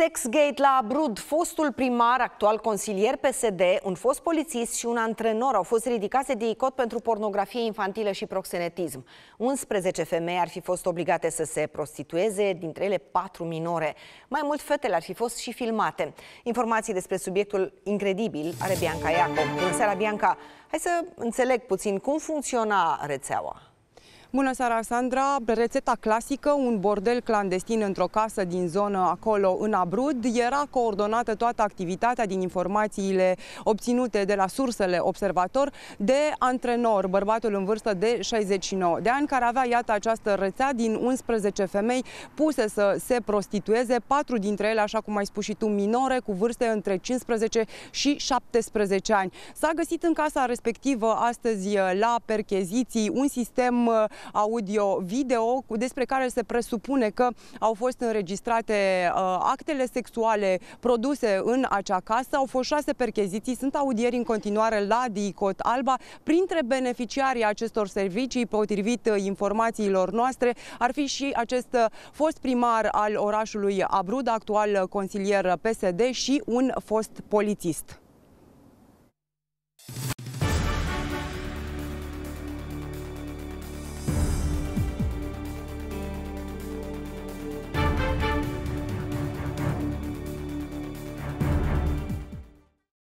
Sexgate la Abrud, fostul primar, actual consilier PSD, un fost polițist și un antrenor au fost ridicați de icot pentru pornografie infantilă și proxenetism. 11 femei ar fi fost obligate să se prostitueze, dintre ele 4 minore. Mai mult fetele ar fi fost și filmate. Informații despre subiectul incredibil are Bianca Iacob. Bună seara, Bianca! Hai să înțeleg puțin cum funcționa rețeaua. Bună seara, Sandra! Rețeta clasică, un bordel clandestin într-o casă din zonă acolo în Abrud, era coordonată toată activitatea din informațiile obținute de la sursele observator de antrenor, bărbatul în vârstă de 69 de ani, care avea, iată, această rețea din 11 femei puse să se prostitueze, patru dintre ele, așa cum ai spus și tu, minore, cu vârste între 15 și 17 ani. S-a găsit în casa respectivă astăzi la percheziții un sistem audio-video despre care se presupune că au fost înregistrate uh, actele sexuale produse în acea casă. Au fost șase percheziții, sunt audieri în continuare la DICOT Alba. Printre beneficiarii acestor servicii, potrivit uh, informațiilor noastre, ar fi și acest uh, fost primar al orașului Abrud, actual consilier PSD și un fost polițist.